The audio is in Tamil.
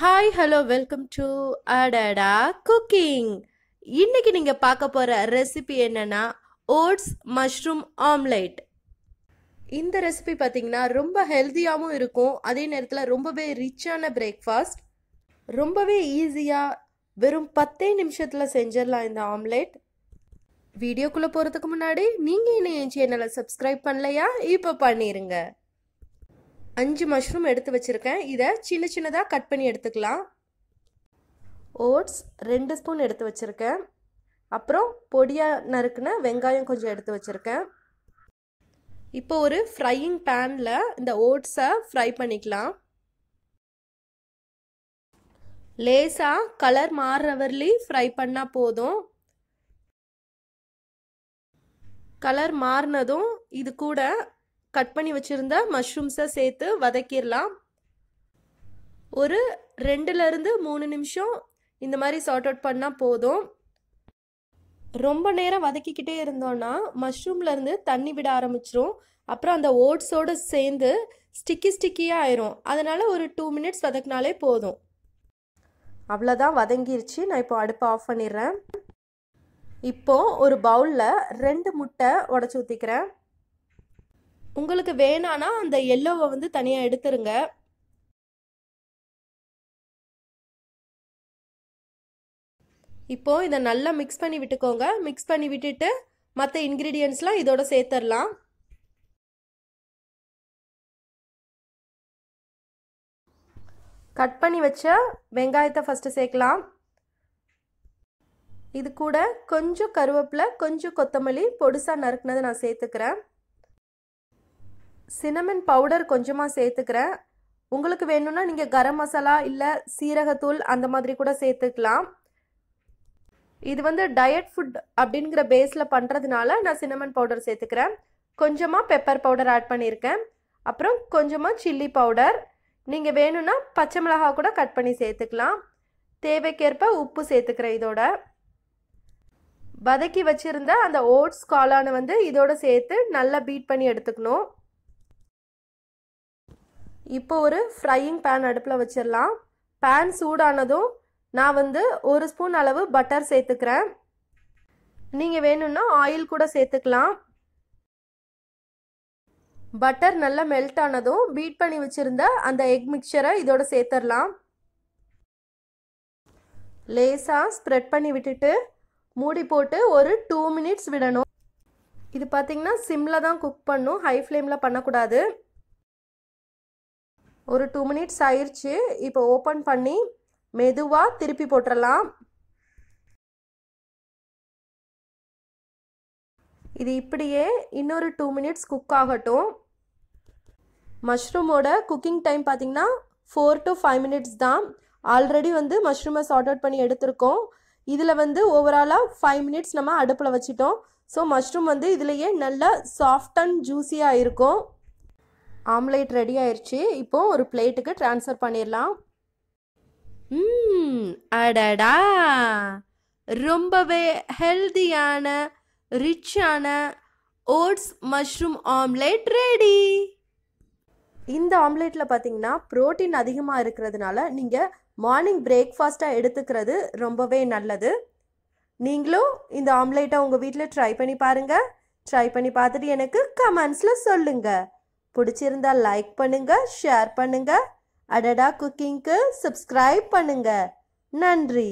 hi hello welcome to Adada cooking இன்னைக்கு நீங்கள் பார்க்க போகிற ரெசிபி என்னென்னா ஓட்ஸ் மஷ்ரூம் ஆம்லேட் இந்த ரெசிபி பார்த்தீங்கன்னா ரொம்ப ஹெல்த்தியாகவும் இருக்கும் அதே நேரத்தில் ரொம்பவே ரிச்சான பிரேக்ஃபாஸ்ட் ரொம்பவே ஈஸியாக வெறும் பத்தே நிமிஷத்தில் செஞ்சிடலாம் இந்த ஆம்லேட் வீடியோக்குள்ளே போகிறதுக்கு முன்னாடி நீங்கள் இன்னும் என் சேனலை சப்ஸ்கிரைப் பண்ணலையா இப்போ பண்ணிடுங்க அஞ்சு மஷ்ரூம் எடுத்து வச்சுருக்கேன் இதை சின்ன சின்னதாக கட் பண்ணி எடுத்துக்கலாம் ஓட்ஸ் ரெண்டு ஸ்பூன் எடுத்து வச்சுருக்கேன் அப்புறம் பொடியாக நறுக்குன வெங்காயம் கொஞ்சம் எடுத்து வச்சுருக்கேன் இப்போ ஒரு ஃப்ரையிங் பேனில் இந்த ஓட்ஸை ஃப்ரை பண்ணிக்கலாம் லேசாக கலர் மாறுறவர்லி ஃப்ரை பண்ணால் போதும் கலர் மாறினதும் இது கூட கட் பண்ணி வச்சுருந்த மஷ்ரூம்ஸை சேர்த்து வதக்கிடலாம் ஒரு ரெண்டுலேருந்து மூணு நிமிஷம் இந்த மாதிரி சார்ட் அவுட் பண்ணால் போதும் ரொம்ப நேரம் வதக்கிக்கிட்டே இருந்தோன்னா மஷ்ரூம்லேருந்து தண்ணி விட ஆரம்பிச்சிரும் அப்புறம் அந்த ஓட்ஸோடு சேர்ந்து ஸ்டிக்கி ஸ்டிக்கியாக ஆயிரும் அதனால் ஒரு டூ மினிட்ஸ் வதக்கினாலே போதும் அவ்வளோதான் வதங்கிருச்சு நான் இப்போ அடுப்பை ஆஃப் பண்ணிடுறேன் இப்போது ஒரு பவுலில் ரெண்டு முட்டை உடச்சி ஊற்றிக்கிறேன் உங்களுக்கு வேணான்னா அந்த எல்லோவை வந்து தனியாக எடுத்துருங்க இப்போது இதை நல்லா மிக்ஸ் பண்ணி விட்டுக்கோங்க மிக்ஸ் பண்ணி விட்டுட்டு மற்ற இன்க்ரீடியன்ஸ்லாம் இதோட சேர்த்துடலாம் கட் பண்ணி வச்ச வெங்காயத்தை ஃபஸ்ட்டு சேர்க்கலாம் இது கூட கொஞ்சம் கருவேப்பிலை கொஞ்சம் கொத்தமல்லி பொடிசாக நறுக்குனதை நான் சேர்த்துக்கிறேன் சினமன் பவுடர் கொஞ்சமாக சேர்த்துக்கிறேன் உங்களுக்கு வேணும்னா நீங்கள் கரம் மசாலா இல்லை சீரகத்தூள் அந்த மாதிரி கூட சேர்த்துக்கலாம் இது வந்து டயட் ஃபுட் அப்படிங்கிற பேஸில் பண்ணுறதுனால நான் சினமன் பவுடர் சேர்த்துக்கிறேன் கொஞ்சமாக பெப்பர் பவுடர் ஆட் பண்ணியிருக்கேன் அப்புறம் கொஞ்சமாக சில்லி பவுடர் நீங்கள் வேணும்னா பச்சை மிளகா கூட கட் பண்ணி சேர்த்துக்கலாம் தேவைக்கேற்ப உப்பு சேர்த்துக்கிறேன் இதோட வதக்கி வச்சுருந்த அந்த ஓட்ஸ் காளானை வந்து இதோட சேர்த்து நல்லா பீட் பண்ணி எடுத்துக்கணும் இப்போ ஒரு ஃப்ரையிங் பேன் அடுப்பில் வச்சிடலாம் பேன் சூடானதும் நான் வந்து ஒரு ஸ்பூன் அளவு பட்டர் சேர்த்துக்கிறேன் நீங்கள் வேணும்னா ஆயில் கூட சேர்த்துக்கலாம் பட்டர் நல்லா மெல்ட் ஆனதும் பீட் பண்ணி வச்சுருந்த அந்த எக் மிக்சரை இதோட சேர்த்துடலாம் லேசாக ஸ்ப்ரெட் பண்ணி விட்டுட்டு மூடி போட்டு ஒரு டூ மினிட்ஸ் விடணும் இது பார்த்திங்கன்னா சிம்மில் தான் குக் பண்ணும் ஹை ஃப்ளேமில் பண்ணக்கூடாது ஒரு டூ மினிட்ஸ் ஆயிடுச்சு இப்போ ஓப்பன் பண்ணி மெதுவாக திருப்பி போட்டுடலாம் இது இப்படியே இன்னொரு டூ மினிட்ஸ் குக் ஆகட்டும் மஷ்ரூமோட குக்கிங் டைம் பார்த்திங்கன்னா ஃபோர் டு ஃபைவ் மினிட்ஸ் தான் ஆல்ரெடி வந்து மஷ்ரூமை சார்ட் அவுட் பண்ணி எடுத்திருக்கோம் இதில் வந்து ஓவராலாக ஃபைவ் மினிட்ஸ் நம்ம அடுப்பில் வச்சுட்டோம் ஸோ மஷ்ரூம் வந்து இதுலேயே நல்லா சாஃப்ட் அண்ட் ஜூஸியாக இருக்கும் ஆம்லேட் ரெடி ஆயிடுச்சு இப்போது ஒரு பிளேட்டுக்கு ட்ரான்ஸ்ஃபர் பண்ணிடலாம் அடடா ரொம்பவே ஹெல்தியான ரிச்சான ஓட்ஸ் மஷ்ரூம் ஆம்லேட் ரெடி இந்த ஆம்லேட்டில் பார்த்தீங்கன்னா ப்ரோட்டீன் அதிகமாக இருக்கிறதுனால நீங்கள் மார்னிங் பிரேக்ஃபாஸ்ட்டாக எடுத்துக்கிறது ரொம்பவே நல்லது நீங்களும் இந்த ஆம்லேட்டை உங்கள் வீட்டில் ட்ரை பண்ணி பாருங்கள் ட்ரை பண்ணி பார்த்துட்டு எனக்கு கமெண்ட்ஸில் சொல்லுங்கள் பிடிச்சிருந்தா லைக் பண்ணுங்க ஷேர் பண்ணுங்க அடடா குக்கிங்க்கு சப்ஸ்கிரைப் பண்ணுங்க நன்றி